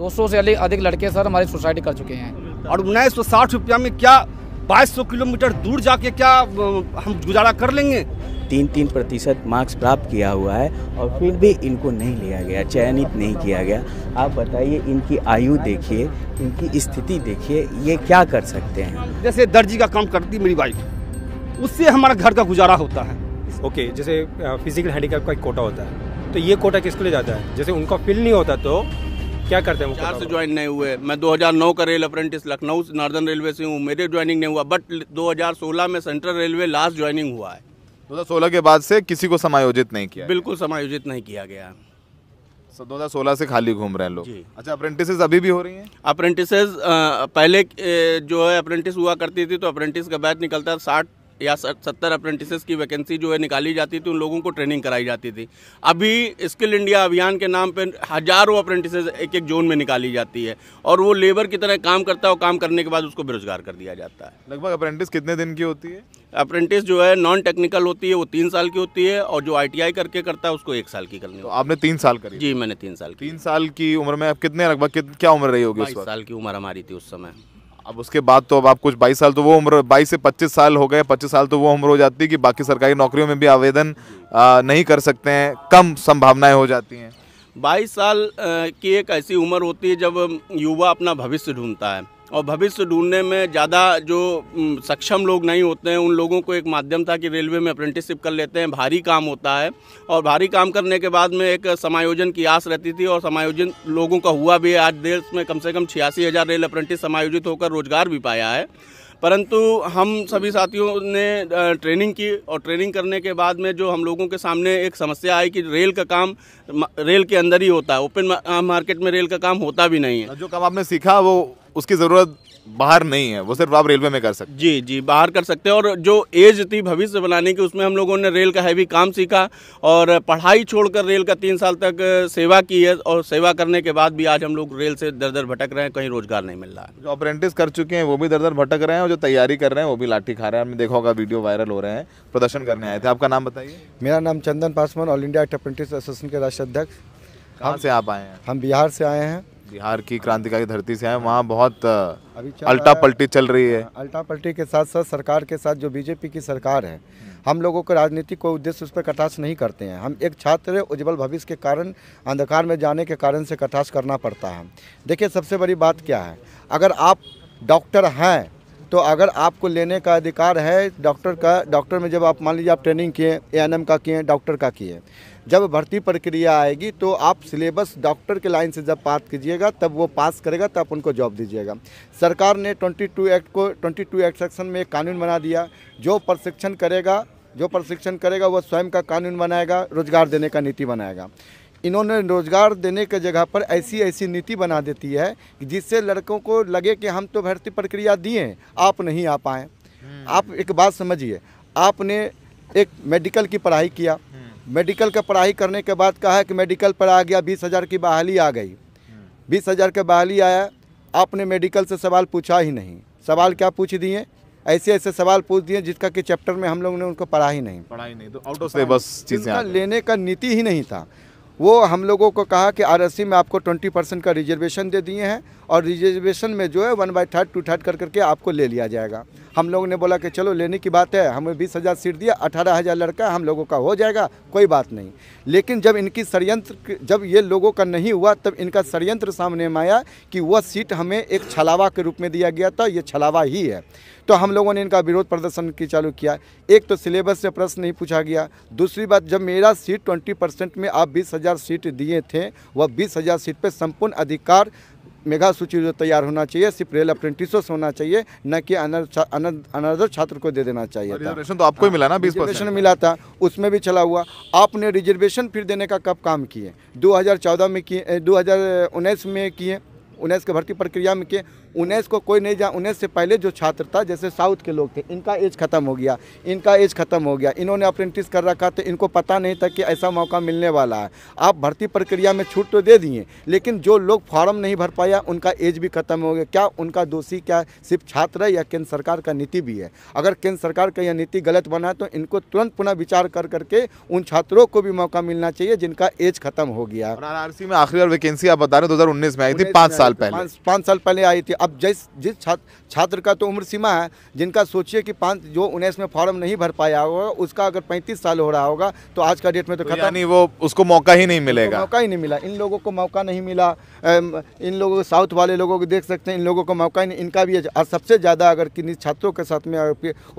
200 से अधिक लड़के सर हमारी सुसाइड कर चुके हैं और उन्नीस सौ साठ रुपया में क्या बाईस सौ किलोमीटर दूर जाके क्या हम गुजारा कर लेंगे तीन तीन प्रतिशत मार्क्स प्राप्त किया हुआ है और फिर भी इनको नहीं लिया गया चयनित नहीं किया गया आप बताइए इनकी आयु देखिए इनकी स्थिति देखिए ये क्या कर सकते हैं जैसे दर्जी का काम करती मेरी वाइफ उससे हमारा घर का गुजारा होता है ओके जैसे फिजिकल हैंडीकैप का एक कोटा होता है तो ये कोटा किसके लिए जाता है जैसे उनका फिल नहीं होता तो क्या करते हैं चार से ज्वाइन नहीं हुए मैं 2009 का rail apprentice Lucknow northern railway से हूँ मेरे ज्वाइनिंग नहीं हुआ बट 2016 में सेंट्रल रेलवे लास्ट ज्वाइनिंग हुआ है सोलह के बाद से किसी को समायोजित नहीं किया बिल्कुल समायोजित नहीं किया गया दो हजार सोलह से खाली घूम रहे हैं लोग अच्छा अप्रेंटिस अभी भी हो रही हैं अप्रेंटिस पहले जो है अप्रेंटिस हुआ करती थी तो अप्रेंटिस का बैच निकलता था साठ या सत्तर अप्रेंटिस की वैकेंसी जो है निकाली जाती थी उन लोगों को ट्रेनिंग कराई जाती थी अभी स्किल इंडिया अभियान के नाम पर हजारों अप्रेंटिस एक एक जोन में निकाली जाती है और वो लेबर की तरह काम करता है और काम करने के बाद उसको बेरोजगार कर दिया जाता है लगभग अप्रेंटिस कितने दिन की होती है अप्रेंटिस जो है नॉन टेक्निकल होती है वो तीन साल की होती है और जो आईटीआई करके करता है उसको एक साल की करनी तो आपने तीन साल करी जी मैंने तीन साल तीन साल की उम्र में आप कितने लगभग क्या उम्र रही होगी उस साल की उम्र हमारी थी उस समय अब उसके बाद तो अब आप कुछ बाईस साल तो वो उम्र बाईस से पच्चीस साल हो गए पच्चीस साल तो वो उम्र हो जाती है कि बाकी सरकारी नौकरियों में भी आवेदन नहीं कर सकते हैं कम संभावनाएं हो जाती हैं बाईस साल की एक ऐसी उम्र होती है जब युवा अपना भविष्य ढूंढता है और भविष्य ढूंढने में ज़्यादा जो सक्षम लोग नहीं होते हैं उन लोगों को एक माध्यम था कि रेलवे में अप्रेंटिसशिप कर लेते हैं भारी काम होता है और भारी काम करने के बाद में एक समायोजन की आस रहती थी और समायोजन लोगों का हुआ भी है आज देश में कम से कम छियासी हज़ार रेल अप्रेंटिस समायोजित होकर रोजगार भी पाया है परंतु हम सभी साथियों ने ट्रेनिंग की और ट्रेनिंग करने के बाद में जो हम लोगों के सामने एक समस्या आई कि रेल का काम रेल के अंदर ही होता है ओपन मार्केट में रेल का काम होता भी नहीं है जो काम आपने सीखा वो उसकी ज़रूरत बाहर नहीं है वो सिर्फ आप रेलवे में कर सकते जी जी बाहर कर सकते हैं और जो एज थी भविष्य बनाने की उसमें हम लोगों ने रेल का हैवी काम सीखा और पढ़ाई छोड़कर रेल का तीन साल तक सेवा की है और सेवा करने के बाद भी आज हम लोग रेल से दर दर भटक रहे हैं कहीं रोजगार नहीं मिल रहा जो अप्रेंटिस कर चुके हैं वो भी दर दर भटक रहे हैं और जो तैयारी कर रहे हैं वो भी लाठी खा रहे हैं देखा होगा वीडियो वायरल हो रहे हैं प्रदर्शन करने आए थे आपका नाम बताइए मेरा नाम Chandan Paswan all India apprentice association के राष्ट्रीय प्रदेश अध्यक्ष कहाँ से आप आए हैं हम बिहार से आए हैं बिहार की क्रांतिकारी धरती से आए वहाँ बहुत अभी अल्टा पल्टी चल रही है हाँ, अल्टा पल्टी के साथ साथ सरकार के साथ जो बीजेपी की सरकार है हम्म। हम लोगों को राजनीति को उद्देश्य उस पर कटाश नहीं करते हैं हम एक छात्र उज्जवल भविष्य के कारण अंधकार में जाने के कारण से कटाश करना पड़ता है देखिए सबसे बड़ी बात क्या है अगर आप डॉक्टर हैं तो अगर आपको लेने का अधिकार है डॉक्टर का डॉक्टर में जब आप मान लीजिए आप ट्रेनिंग किए ए का किए डॉक्टर का किए जब भर्ती प्रक्रिया आएगी तो आप सिलेबस डॉक्टर के लाइन से जब पास कीजिएगा तब वो पास करेगा तब उनको जॉब दीजिएगा सरकार ने 22 एक्ट को 22 एक्ट सेक्शन में एक कानून बना दिया जो प्रशिक्षण करेगा जो प्रशिक्षण करेगा वह स्वयं का कानून बनाएगा रोजगार देने का नीति बनाएगा इन्होंने रोज़गार देने के जगह पर ऐसी ऐसी नीति बना देती है जिससे लड़कों को लगे कि हम तो भर्ती प्रक्रिया दिए आप नहीं आ पाए हम्म। आप एक बात समझिए आपने एक मेडिकल की पढ़ाई किया हम्म। मेडिकल का पढ़ाई करने के बाद कहा कि मेडिकल पर आ गया बीस हज़ार की बहाली आ गई बीस हज़ार का बहाली आया आपने मेडिकल से सवाल पूछा ही नहीं सवाल क्या पूछ दिए ऐसे ऐसे सवाल पूछ दिए जिसका कि चैप्टर में हम लोगों ने उनको पढ़ा ही नहीं पढ़ा ही नहीं तो आउट ऑफ सिलेबस चीज़ें लेने का नीति ही नहीं था वो हम लोगों को कहा कि आर में आपको 20 परसेंट का रिजर्वेशन दे दिए हैं और रिजर्वेशन में जो है one by third two third कर करके आपको ले लिया जाएगा हम लोगों ने बोला कि चलो लेने की बात है हमें बीस हज़ार सीट दिया अठारह हज़ार लड़का हम लोगों का हो जाएगा कोई बात नहीं लेकिन जब इनकी षडयंत्र जब ये लोगों का नहीं हुआ तब इनका षडयंत्र सामने में आया कि वह सीट हमें एक छलावा के रूप में दिया गया था ये छलावा ही है तो हम लोगों ने इनका विरोध प्रदर्शन की चालू किया एक तो सिलेबस से प्रश्न नहीं पूछा गया दूसरी बात जब मेरा सीट ट्वेंटी परसेंट में आप बीस हज़ार सीट दिए थे वह बीस हज़ार सीट पर संपूर्ण अधिकार मेगा सूची जो तैयार होना चाहिए सिर्फ रेल अप्रेंटिसों होना चाहिए न कि अनदर छात्र को दे देना चाहिए रिजर्वेशन तो आपको ही हाँ, मिला ना बीस रिजर्वेशन मिला था उसमें भी चला हुआ आपने रिजर्वेशन फिर देने का कब काम किए 2014 में किए 2019 में किए उन्नीस के भर्ती प्रक्रिया में किए उन्नीस को कोई नहीं जा उन्नीस से पहले जो छात्र था जैसे साउथ के लोग थे इनका एज ख़त्म हो गया इनका एज ख़त्म हो गया इन्होंने अप्रेंटिस कर रखा तो इनको पता नहीं था कि ऐसा मौका मिलने वाला है आप भर्ती प्रक्रिया में छूट तो दे दिए लेकिन जो लोग फॉर्म नहीं भर पाया उनका एज भी खत्म हो गया क्या उनका दोषी क्या सिर्फ छात्र है या केंद्र सरकार का नीति भी है अगर केंद्र सरकार का यह नीति गलत बना है तो इनको तुरंत पुनः विचार कर करके उन छात्रों को भी मौका मिलना चाहिए जिनका एज खत्म हो गया आर में आखिरी वैकेंसी आप बता रहे दो में आई थी पाँच साल पहले पाँच साल पहले आई थी अब जिस जिस छात्र छात्र का तो उम्र सीमा है जिनका सोचिए कि पाँच जो उन्नीस में फॉर्म नहीं भर पाया होगा उसका अगर पैंतीस साल हो रहा होगा तो आज का डेट में तो, तो खत्म नहीं वो उसको मौका ही नहीं मिलेगा मौका ही नहीं मिला इन लोगों को मौका नहीं मिला इन लोगों साउथ वाले लोगों को देख सकते हैं इन लोगों को मौका ही नहीं इनका भी सबसे ज़्यादा अगर किन्नी छात्रों के साथ में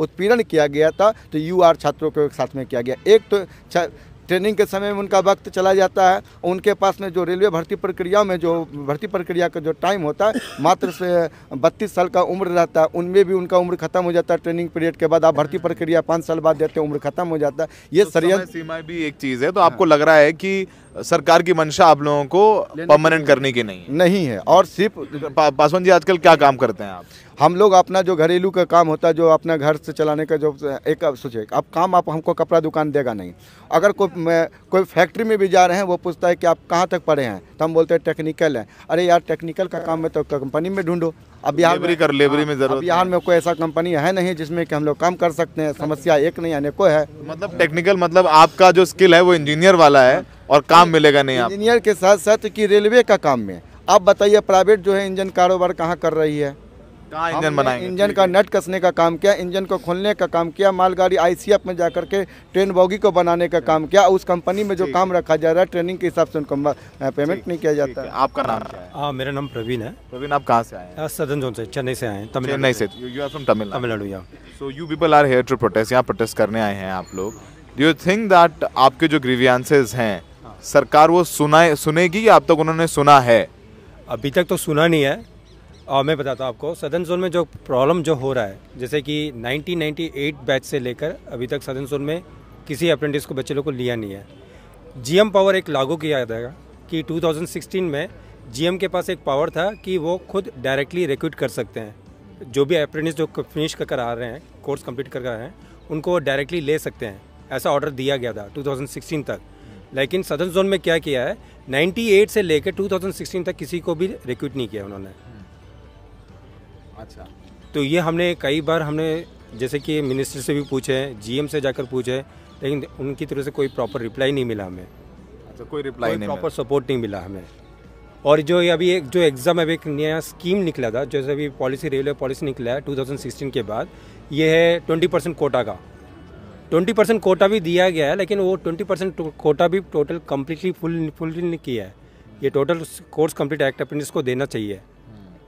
उत्पीड़न किया गया था तो यू छात्रों के साथ में किया गया एक तो ट्रेनिंग के समय में उनका वक्त चला जाता है उनके पास में जो रेलवे भर्ती प्रक्रिया में जो भर्ती प्रक्रिया का जो टाइम होता है मात्र से बत्तीस साल का उम्र रहता है उनमें भी उनका उम्र खत्म हो जाता है ट्रेनिंग पीरियड के बाद आप भर्ती हाँ। प्रक्रिया पाँच साल बाद देते हैं उम्र खत्म हो जाता है ये तो सरयंत्र भी एक चीज़ है तो आपको लग रहा है कि सरकार की मंशा आप लोगों को परमानेंट करने की नहीं है नहीं है और सिर्फ पा, पासवान जी आजकल क्या काम करते हैं आप हम लोग अपना जो घरेलू का काम होता है जो अपना घर से चलाने का जो एक सोचे अब काम आप हमको कपड़ा दुकान देगा नहीं अगर कोई कोई फैक्ट्री में भी जा रहे हैं वो पूछता है कि आप कहाँ तक पढ़े हैं तो हम बोलते हैं टेक्निकल है अरे यार टेक्निकल का काम है तो कंपनी में ढूंढो अब बिहार कर लेबरी हाँ, में जरूरत बिहार में कोई ऐसा कंपनी है नहीं जिसमें कि हम लोग काम कर सकते हैं समस्या एक नहीं अनेको है मतलब टेक्निकल मतलब आपका जो स्किल है वो इंजीनियर वाला है और काम मिलेगा नहीं इंजीनियर के साथ साथ कि रेलवे का काम में आप बताइए प्राइवेट जो है इंजन कारोबार कहाँ कर रही है इंजन बनाएंगे इंजन का नट कसने का काम किया इंजन को खोलने का काम किया मालगाड़ी आईसीएफ में जाकर के ट्रेन बोगी को बनाने का काम किया उस कंपनी में जो काम रखा जा रहा है ट्रेनिंग के हिसाब से उनको पेमेंट नहीं किया जाता है आपका नाम हाँ मेरा नाम प्रवीण है प्रवीण आप कहाँ से आए सदन जोन से चेन्नई से आए चेन्नई से you are from Tamil Nadu so you people are here to protest यहाँ प्रोटेस्ट करने आए हैं आप लोग डू यू थिंक दैट आपके जो ग्रीवियंसेज हैं हाँ। सरकार वो सुनाए सुनेगी या अब तक उन्होंने सुना है अभी तक तो सुना नहीं है और मैं बताता हूँ आपको सदन जोन में जो प्रॉब्लम जो हो रहा है जैसे कि 1998 बैच से लेकर अभी तक सदन जोन में किसी अप्रेंटिस को बच्चे लोग को लिया नहीं है जीएम पावर एक लागू किया जाएगा कि 2016 में जीएम के पास एक पावर था कि वो खुद डायरेक्टली रिक्रूट कर सकते हैं जो भी अप्रेंटिस जो फिनिश कर कर आ रहे हैं कोर्स कम्प्लीट कर कर आ रहे हैं उनको डायरेक्टली ले सकते हैं ऐसा ऑर्डर दिया गया था टू तक लेकिन सदन जोन में क्या किया है 98 से लेकर 2016 तक किसी को भी रिक्रूट नहीं किया उन्होंने अच्छा तो ये हमने कई बार हमने जैसे कि मिनिस्टर से भी पूछे जीएम से जाकर पूछे लेकिन उनकी तरफ से कोई प्रॉपर रिप्लाई नहीं मिला हमें अच्छा कोई रिप्लाई नहीं प्रॉपर सपोर्ट नहीं मिला हमें और जो अभी एक जो एग्ज़ाम अभी एक नया स्कीम निकला था जैसे अभी पॉलिसी रेलवे पॉलिसी निकला है टू के बाद ये है ट्वेंटी परसेंट कोटा का 20 परसेंट कोटा भी दिया गया है लेकिन वो 20 परसेंट कोटा भी टोटल कम्प्लीटली फुल फुल नहीं किया है ये टोटल कोर्स कंप्लीट एक्ट अपने इसको देना चाहिए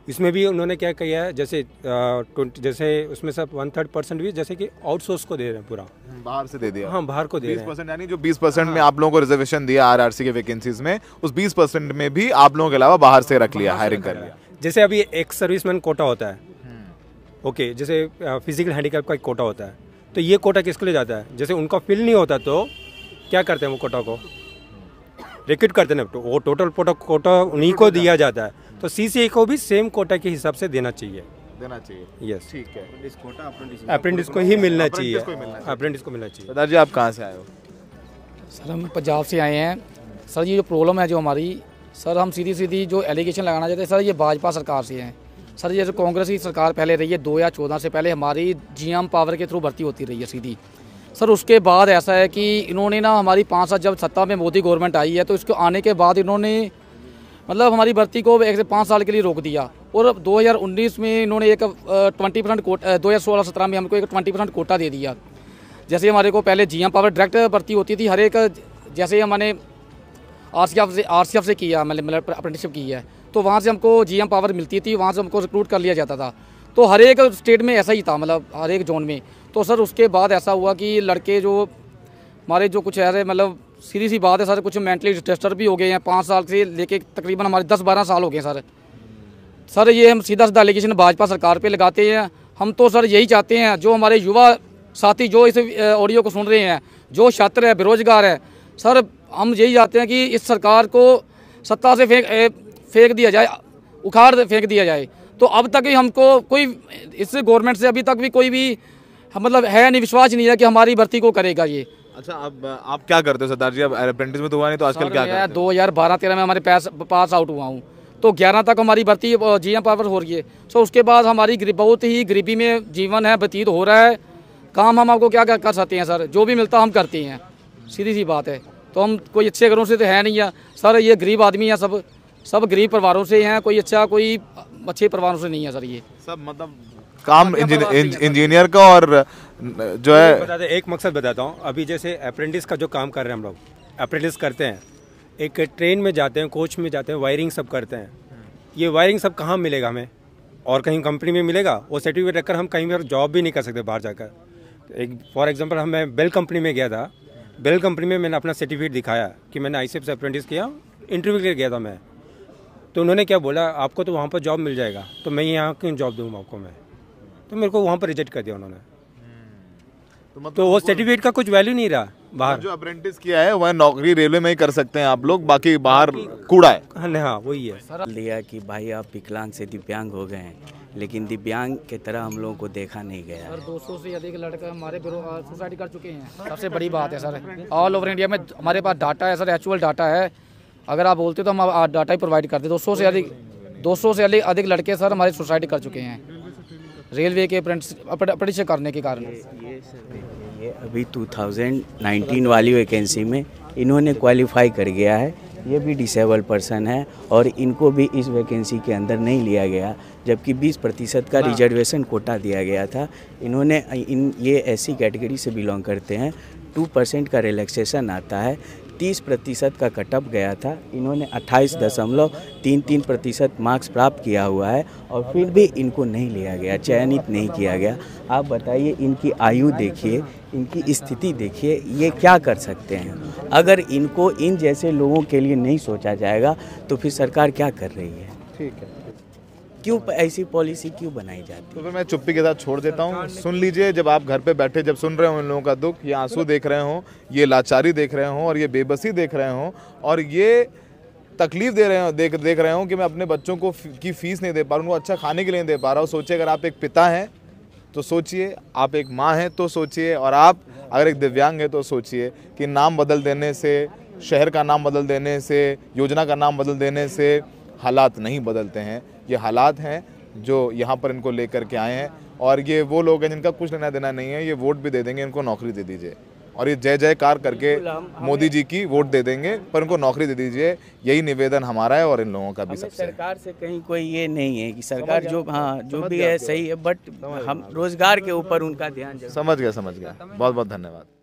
इसमें भी उन्होंने क्या किया है जैसे ट्वेंटी जैसे उसमें सब वन थर्ड परसेंट भी जैसे कि आउटसोर्स को दे रहे हैं पूरा बाहर से दे दिया हाँ बाहर को दे बीस परसेंट यानी जो बीस परसेंट हाँ। में आप लोगों को रिजर्वेशन दिया आरआरसी के वैकेंसीज में उस बीस परसेंट में भी आप लोगों के अलावा बाहर से रख लिया हायरिंग कर लिया जैसे अभी एक सर्विस कोटा होता है हम्म। ओके जैसे फिजिकल हैंडीकैप का एक कोटा होता है तो ये कोटा किसके लिए जाता है जैसे उनका फिल नहीं होता तो क्या करते हैं वो कोटा को रिक्रूट हम्म। करते हैं तो वो टोटल कोटा उन्हीं को दिया जाता है तो सीसीए को भी सेम कोटा के हिसाब से देना चाहिए देना चाहिए यस ठीक है तो को ही मिलना चाहिए अप्रेंटिस को मिलना चाहिए आप कहाँ से आए हो सर हम पंजाब से आए हैं सर ये जो प्रॉब्लम है जो हमारी सर हम सीधी सीधी जो एलिगेशन लगाना चाहते हैं सर ये भाजपा सरकार से हैं सर ये जो कांग्रेस की सरकार पहले रही है दो हज़ार चौदह से पहले हमारी जीएम पावर के थ्रू भर्ती होती रही है सीधी सर उसके बाद ऐसा है कि इन्होंने ना हमारी पाँच साल जब सत्ता में मोदी गवर्नमेंट आई है तो इसको आने के बाद इन्होंने मतलब हमारी भर्ती को एक से पाँच साल के लिए रोक दिया और 2019 में इन्होंने एक ट्वेंटी परसेंट कोटा दो हज़ार सोलह सत्रह में हमको एक ट्वेंटी परसेंट कोटा दे दिया जैसे हमारे को पहले जी पावर डायरेक्ट भर्ती होती थी हर एक जैसे हमने आर सी आर सी से किया मतलब मतलब अप्रेंटिसशिप की है तो वहाँ से हमको जी पावर मिलती थी वहाँ से हमको रिक्रूट कर लिया जाता था तो हर एक स्टेट में ऐसा ही था मतलब हर एक जोन में तो सर उसके बाद ऐसा हुआ कि लड़के जो हमारे जो कुछ ऐसे मतलब सीधी सी बात है सर कुछ मेंटली डिस्टर्ब भी हो गए हैं पाँच साल से लेके तकरीबन हमारे दस बारह साल हो गए सर सर ये हम सीधा सीधा एलिगेशन भाजपा सरकार पे लगाते हैं हम तो सर यही चाहते हैं जो हमारे युवा साथी जो इस ऑडियो को सुन रहे हैं जो छात्र है बेरोजगार है सर हम यही चाहते हैं कि इस सरकार को सत्ता से फेंक फेंक दिया जाए उखाड़ फेंक दिया जाए तो अब तक ही हमको कोई इस गवर्नमेंट से अभी तक भी कोई भी मतलब है नहीं विश्वास नहीं है कि हमारी भर्ती को करेगा ये अच्छा अब आप क्या करते हो सरदार जी अब अप्रेंटिस में तो हुआ नहीं तो आजकल क्या करते दो हज़ार बारह तेरह में हमारे पास पास आउट हुआ हूँ तो ग्यारह तक हमारी भर्ती जी एम पावर हो रही है सो उसके बाद हमारी बहुत ही गरीबी में जीवन है व्यतीत हो रहा है काम हम आपको क्या कर सकते हैं सर जो भी मिलता हम करते हैं सीधी सी बात है तो हम कोई अच्छे घरों से तो है नहीं है सर ये गरीब आदमी है सब सब गरीब परिवारों से हैं कोई अच्छा कोई अच्छे परिवारों से नहीं है सर ये सब मतलब काम इंजीनियर का और जो है बताते एक मकसद बताता हूँ अभी जैसे अप्रेंटिस का जो काम कर रहे हैं हम लोग अप्रेंटिस करते हैं एक ट्रेन में जाते हैं कोच में जाते हैं वायरिंग सब करते हैं ये वायरिंग सब कहाँ मिलेगा हमें और कहीं कंपनी में मिलेगा वो सर्टिफिकेट रखकर हम कहीं पर जॉब भी नहीं कर सकते बाहर जाकर एक फॉर एग्जांपल हम मैं बेल कंपनी में गया था बेल कंपनी में मैंने अपना सर्टिफिकेट दिखाया कि मैंने आई से अप्रेंटिस किया इंटरव्यू के लिए गया था मैं तो उन्होंने क्या बोला आपको तो वहाँ पर जॉब मिल जाएगा तो मैं यहाँ क्यों जॉब दूँगा आपको मैं तो मेरे को वहाँ पर रिजेक्ट कर दिया उन्होंने तो, मतलब तो वो सर्टिफिकेट का कुछ वैल्यू नहीं रहा बाहर जो अप्रेंटिस किया है वह नौकरी रेलवे में ही कर सकते हैं आप लोग बाकी बाहर कूड़ा है हाँ वही है लिया कि भाई आप विकलांग से दिव्यांग हो गए हैं लेकिन दिव्यांग के तरह हम लोगों को देखा नहीं गया सर 200 से अधिक लड़का हमारे सुसाइड कर चुके हैं सबसे बड़ी बात है सर ऑल ओवर इंडिया में हमारे पास डाटा है सर एक्चुअल डाटा है अगर आप बोलते तो हम डाटा ही प्रोवाइड करते दो सौ से अधिक दो सौ से अधिक अधिक लड़के सर हमारे सुसाइड कर चुके हैं रेलवे के अप्रेंटिसशिप करने के कारण ये, ये, ये अभी 2019 वाली वैकेंसी में इन्होंने क्वालिफाई कर गया है ये भी डिसेबल पर्सन है और इनको भी इस वैकेंसी के अंदर नहीं लिया गया जबकि 20 प्रतिशत का रिजर्वेशन हाँ। कोटा दिया गया था इन्होंने इन ये ऐसी कैटेगरी से बिलोंग करते हैं टू परसेंट का रिलैक्सेशन आता है तीस प्रतिशत का कटअप गया था इन्होंने अट्ठाईस दशमलव तीन तीन प्रतिशत मार्क्स प्राप्त किया हुआ है और फिर भी इनको नहीं लिया गया चयनित नहीं किया गया आप बताइए इनकी आयु देखिए इनकी स्थिति देखिए ये क्या कर सकते हैं अगर इनको इन जैसे लोगों के लिए नहीं सोचा जाएगा तो फिर सरकार क्या कर रही है ठीक है क्यों ऐसी पॉलिसी क्यों बनाई जाती तो है तो मैं चुप्पी के साथ छोड़ देता हूँ सुन लीजिए जब आप घर पे बैठे जब सुन रहे हो इन लोगों का दुख ये आंसू देख रहे हो ये लाचारी देख रहे हो और ये बेबसी देख रहे हो और ये तकलीफ दे रहे हो देख देख रहे हो कि मैं अपने बच्चों को की फीस नहीं दे पा रहा उनको अच्छा खाने के लिए नहीं दे पा रहा हूँ सोचिए अगर आप एक पिता हैं तो सोचिए आप एक माँ हैं तो सोचिए और आप अगर एक दिव्यांग हैं तो सोचिए कि नाम बदल देने से शहर का नाम बदल देने से योजना का नाम बदल देने से हालात नहीं बदलते हैं ये हालात हैं जो यहाँ पर इनको लेकर के आए हैं और ये वो लोग हैं जिनका कुछ लेना देना नहीं है ये वोट भी दे देंगे इनको नौकरी दे दीजिए और ये जय जय कार करके मोदी जी की वोट दे देंगे पर उनको नौकरी दे दीजिए यही निवेदन हमारा है और इन लोगों का भी सबसे सरकार से कहीं कोई ये नहीं है कि सरकार जो हाँ जो भी है सही है बट हम रोजगार के ऊपर उनका ध्यान समझ गया समझ गया बहुत बहुत धन्यवाद